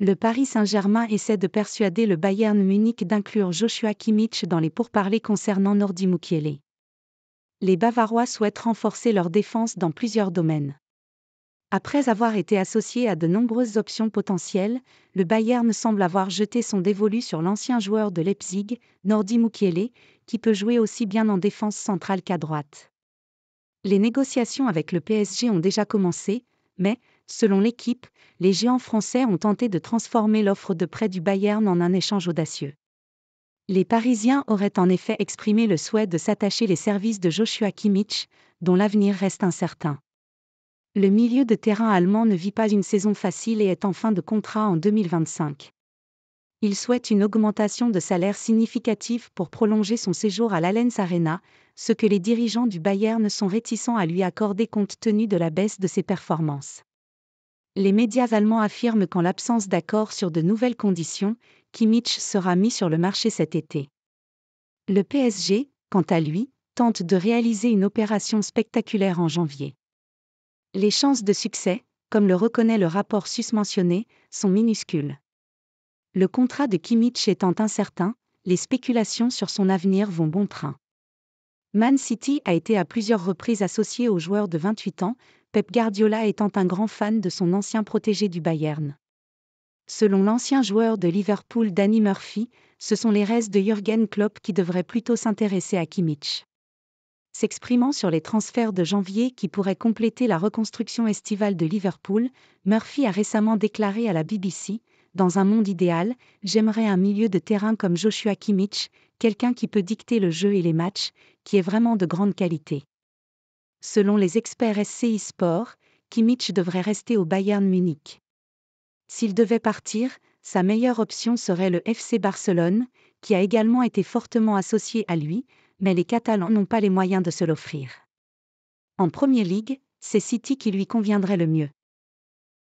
Le Paris Saint-Germain essaie de persuader le Bayern Munich d'inclure Joshua Kimmich dans les pourparlers concernant Nordi Mukiele. Les Bavarois souhaitent renforcer leur défense dans plusieurs domaines. Après avoir été associé à de nombreuses options potentielles, le Bayern semble avoir jeté son dévolu sur l'ancien joueur de Leipzig, Nordi Mukiele, qui peut jouer aussi bien en défense centrale qu'à droite. Les négociations avec le PSG ont déjà commencé, mais, Selon l'équipe, les géants français ont tenté de transformer l'offre de prêt du Bayern en un échange audacieux. Les Parisiens auraient en effet exprimé le souhait de s'attacher les services de Joshua Kimmich, dont l'avenir reste incertain. Le milieu de terrain allemand ne vit pas une saison facile et est en fin de contrat en 2025. Il souhaite une augmentation de salaire significative pour prolonger son séjour à l'Allianz Arena, ce que les dirigeants du Bayern sont réticents à lui accorder compte tenu de la baisse de ses performances. Les médias allemands affirment qu'en l'absence d'accord sur de nouvelles conditions, Kimmich sera mis sur le marché cet été. Le PSG, quant à lui, tente de réaliser une opération spectaculaire en janvier. Les chances de succès, comme le reconnaît le rapport susmentionné, sont minuscules. Le contrat de Kimmich étant incertain, les spéculations sur son avenir vont bon train. Man City a été à plusieurs reprises associé au joueur de 28 ans, Pep Guardiola étant un grand fan de son ancien protégé du Bayern. Selon l'ancien joueur de Liverpool Danny Murphy, ce sont les restes de Jürgen Klopp qui devraient plutôt s'intéresser à Kimmich. S'exprimant sur les transferts de janvier qui pourraient compléter la reconstruction estivale de Liverpool, Murphy a récemment déclaré à la BBC Dans un monde idéal, j'aimerais un milieu de terrain comme Joshua Kimmich, quelqu'un qui peut dicter le jeu et les matchs, qui est vraiment de grande qualité selon les experts SCI Sport, Kimmich devrait rester au Bayern Munich. S'il devait partir, sa meilleure option serait le FC Barcelone, qui a également été fortement associé à lui, mais les Catalans n'ont pas les moyens de se l'offrir. En Premier League, c'est City qui lui conviendrait le mieux.